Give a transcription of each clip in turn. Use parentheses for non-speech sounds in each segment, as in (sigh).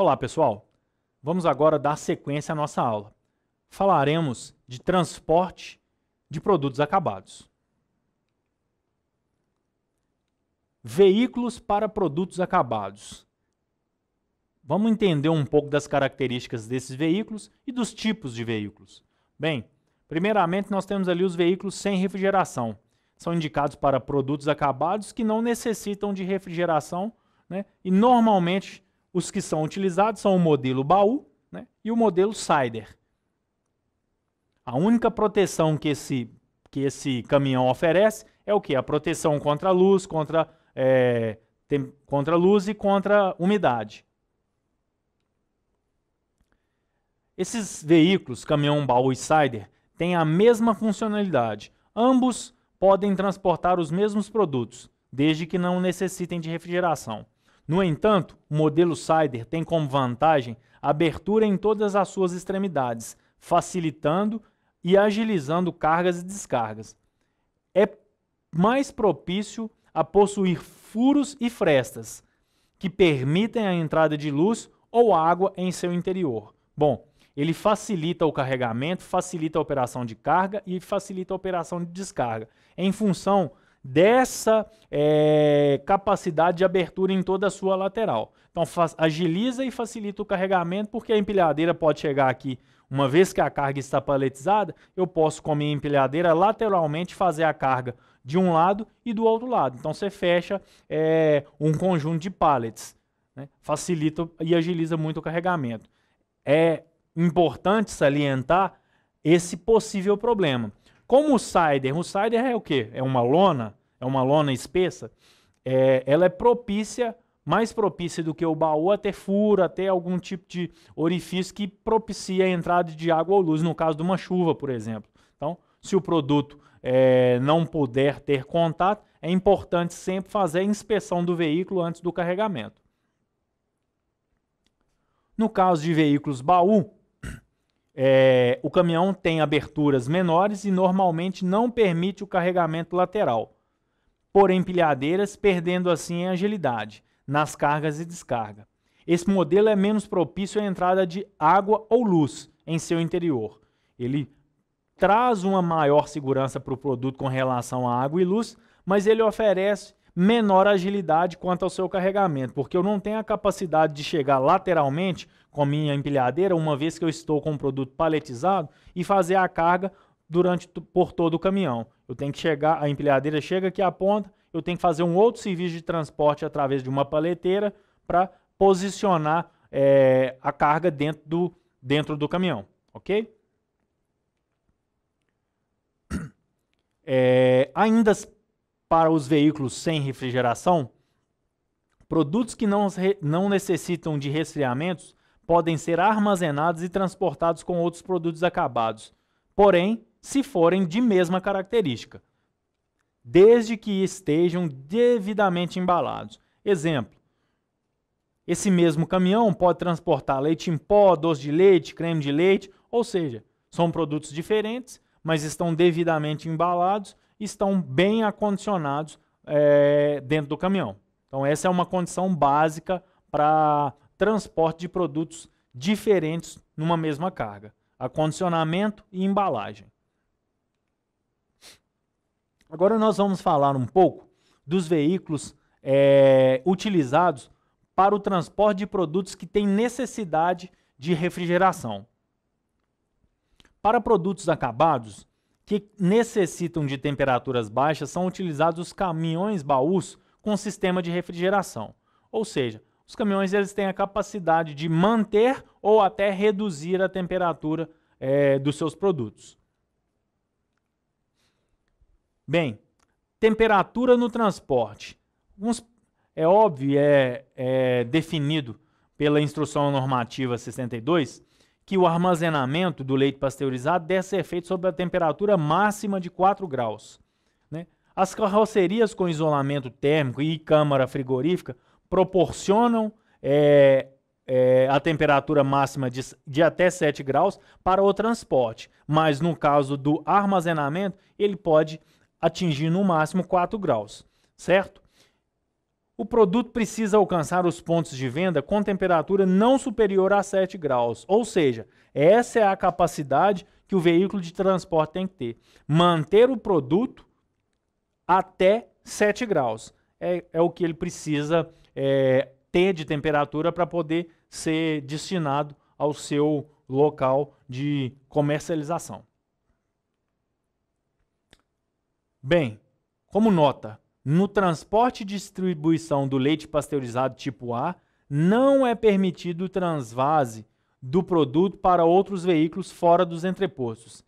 Olá, pessoal. Vamos agora dar sequência à nossa aula. Falaremos de transporte de produtos acabados. Veículos para produtos acabados. Vamos entender um pouco das características desses veículos e dos tipos de veículos. Bem, primeiramente nós temos ali os veículos sem refrigeração. São indicados para produtos acabados que não necessitam de refrigeração né, e normalmente os que são utilizados são o modelo baú né, e o modelo Sider. A única proteção que esse, que esse caminhão oferece é o que? A proteção contra a luz, contra, é, tem, contra luz e contra umidade. Esses veículos, caminhão, baú e Sider, têm a mesma funcionalidade. Ambos podem transportar os mesmos produtos, desde que não necessitem de refrigeração. No entanto, o modelo sider tem como vantagem abertura em todas as suas extremidades, facilitando e agilizando cargas e descargas. É mais propício a possuir furos e frestas, que permitem a entrada de luz ou água em seu interior. Bom, ele facilita o carregamento, facilita a operação de carga e facilita a operação de descarga, em função dessa é, capacidade de abertura em toda a sua lateral. Então agiliza e facilita o carregamento, porque a empilhadeira pode chegar aqui, uma vez que a carga está paletizada, eu posso com a minha empilhadeira lateralmente fazer a carga de um lado e do outro lado. Então você fecha é, um conjunto de pallets, né? facilita e agiliza muito o carregamento. É importante salientar esse possível problema. Como o cider, o cider é o quê? É uma lona, é uma lona espessa. É, ela é propícia, mais propícia do que o baú, até furo, até algum tipo de orifício que propicia a entrada de água ou luz, no caso de uma chuva, por exemplo. Então, se o produto é, não puder ter contato, é importante sempre fazer a inspeção do veículo antes do carregamento. No caso de veículos baú, é, o caminhão tem aberturas menores e normalmente não permite o carregamento lateral, por empilhadeiras, perdendo assim a agilidade nas cargas e descarga. Esse modelo é menos propício à entrada de água ou luz em seu interior. Ele traz uma maior segurança para o produto com relação à água e luz, mas ele oferece menor agilidade quanto ao seu carregamento, porque eu não tenho a capacidade de chegar lateralmente com a minha empilhadeira, uma vez que eu estou com o um produto paletizado, e fazer a carga durante por todo o caminhão. Eu tenho que chegar, a empilhadeira chega aqui à ponta, eu tenho que fazer um outro serviço de transporte através de uma paleteira para posicionar é, a carga dentro do, dentro do caminhão, ok? É, (clears throat) ainda para os veículos sem refrigeração, produtos que não, não necessitam de resfriamentos podem ser armazenados e transportados com outros produtos acabados, porém, se forem de mesma característica, desde que estejam devidamente embalados. Exemplo: esse mesmo caminhão pode transportar leite em pó, doce de leite, creme de leite, ou seja, são produtos diferentes, mas estão devidamente embalados estão bem acondicionados é, dentro do caminhão. Então, essa é uma condição básica para transporte de produtos diferentes numa mesma carga: acondicionamento e embalagem. Agora, nós vamos falar um pouco dos veículos é, utilizados para o transporte de produtos que têm necessidade de refrigeração. Para produtos acabados, que necessitam de temperaturas baixas são utilizados os caminhões baús com sistema de refrigeração. Ou seja, os caminhões eles têm a capacidade de manter ou até reduzir a temperatura é, dos seus produtos. Bem, temperatura no transporte. Uns, é óbvio, é, é definido pela Instrução Normativa 62, que o armazenamento do leite pasteurizado deve ser feito sob a temperatura máxima de 4 graus. Né? As carrocerias com isolamento térmico e câmara frigorífica proporcionam é, é, a temperatura máxima de, de, até 7 graus para o transporte, mas no caso do armazenamento, ele pode atingir no máximo 4 graus, certo? o produto precisa alcançar os pontos de venda com temperatura não superior a 7 graus. Ou seja, essa é a capacidade que o veículo de transporte tem que ter. Manter o produto até 7 graus. É, é o que ele precisa é, ter de temperatura para poder ser destinado ao seu local de comercialização. Bem, como nota, no transporte e distribuição do leite pasteurizado tipo A, não é permitido o transvase do produto para outros veículos fora dos entrepostos.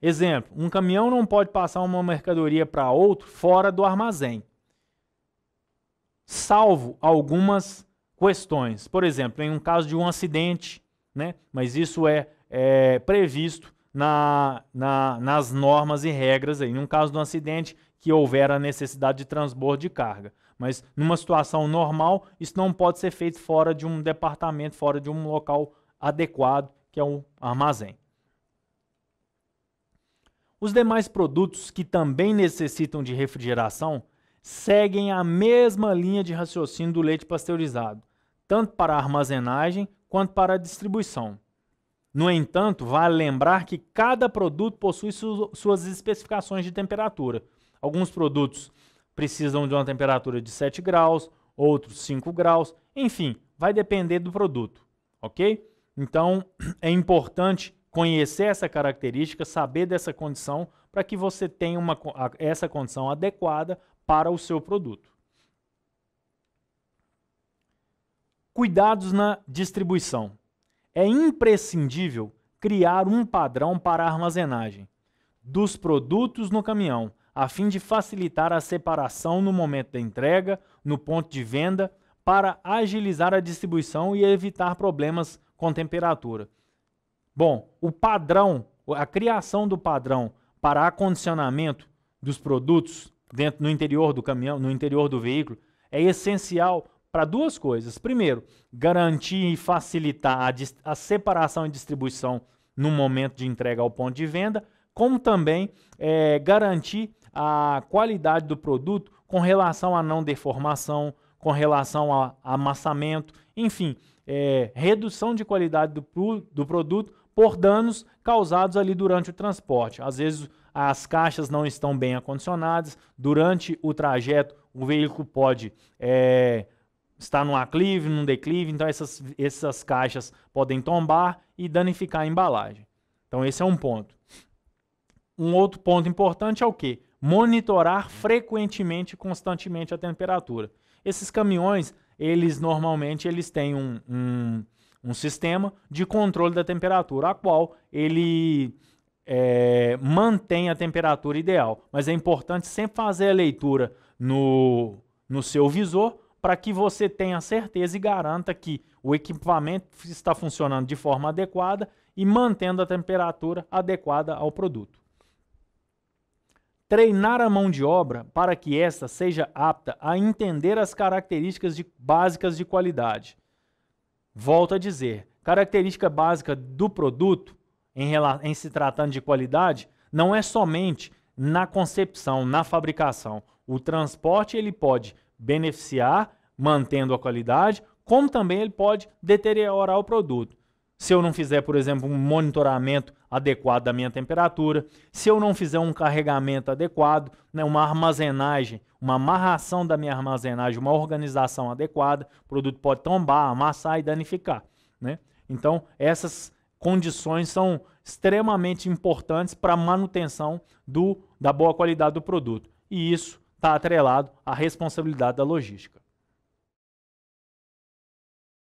Exemplo, um caminhão não pode passar uma mercadoria para outro fora do armazém, salvo algumas questões. Por exemplo, em um caso de um acidente, né? mas isso é, é previsto na, na, nas normas e regras aí. Num caso de um acidente que houver a necessidade de transbordo de carga. Mas numa situação normal, isso não pode ser feito fora de um departamento, fora de um local adequado, que é um armazém. Os demais produtos que também necessitam de refrigeração seguem a mesma linha de raciocínio do leite pasteurizado, tanto para a armazenagem quanto para a distribuição. No entanto, vale lembrar que cada produto possui su suas especificações de temperatura. Alguns produtos precisam de uma temperatura de 7 graus, outros 5 graus, enfim, vai depender do produto, ok? Então, (clears throat) é importante conhecer essa característica, saber dessa condição, para que você tenha uma, essa condição adequada para o seu produto. Cuidados na distribuição é imprescindível criar um padrão para a armazenagem dos produtos no caminhão, a fim de facilitar a separação no momento da entrega, no ponto de venda, para agilizar a distribuição e evitar problemas com temperatura. Bom, o padrão, a criação do padrão para acondicionamento dos produtos dentro no interior do caminhão, no interior do veículo, é essencial para duas coisas. Primeiro, garantir e facilitar a, a separação e distribuição no momento de entrega ao ponto de venda, como também é, garantir a qualidade do produto com relação à não deformação, com relação a amassamento, enfim, é, redução de qualidade do, do produto por danos causados ali durante o transporte. Às vezes as caixas não estão bem acondicionadas, durante o trajeto o veículo pode é, está num aclive, num declive, então essas, essas caixas podem tombar e danificar a embalagem. Então esse é um ponto. Um outro ponto importante é o que? Monitorar frequentemente e constantemente a temperatura. Esses caminhões, eles normalmente eles têm um, um, um sistema de controle da temperatura, a qual ele é, mantém a temperatura ideal. Mas é importante sempre fazer a leitura no, no seu visor para que você tenha certeza e garanta que o equipamento está funcionando de forma adequada e mantendo a temperatura adequada ao produto. Treinar a mão de obra para que esta seja apta a entender as características de, básicas de qualidade. Volto a dizer, característica básica do produto, em, em se tratando de qualidade, não é somente na concepção, na fabricação. O transporte ele pode beneficiar, mantendo a qualidade, como também ele pode deteriorar o produto. Se eu não fizer, por exemplo, um monitoramento adequado da minha temperatura, se eu não fizer um carregamento adequado, né, uma armazenagem, uma amarração da minha armazenagem, uma organização adequada, o produto pode tombar, amassar e danificar. Né? Então, essas condições são extremamente importantes para a manutenção do, da boa qualidade do produto. E isso está atrelado à responsabilidade da logística.